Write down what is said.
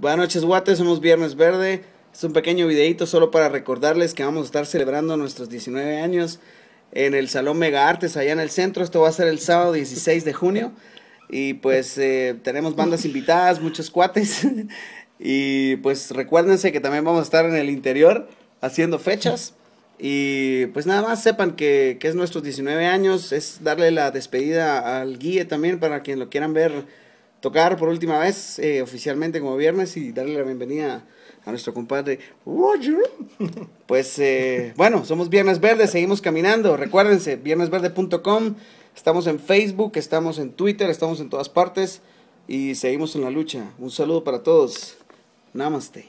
Buenas noches, Guates. Somos Viernes Verde. Es un pequeño videito solo para recordarles que vamos a estar celebrando nuestros 19 años en el Salón Mega Artes, allá en el centro. Esto va a ser el sábado 16 de junio. Y pues eh, tenemos bandas invitadas, muchos cuates. y pues recuérdense que también vamos a estar en el interior haciendo fechas. Y pues nada más sepan que, que es nuestros 19 años. Es darle la despedida al guía también para quien lo quieran ver tocar por última vez eh, oficialmente como viernes y darle la bienvenida a nuestro compadre Roger. Pues eh, bueno, somos Viernes Verde, seguimos caminando. Recuérdense, viernesverde.com. Estamos en Facebook, estamos en Twitter, estamos en todas partes y seguimos en la lucha. Un saludo para todos. Namaste.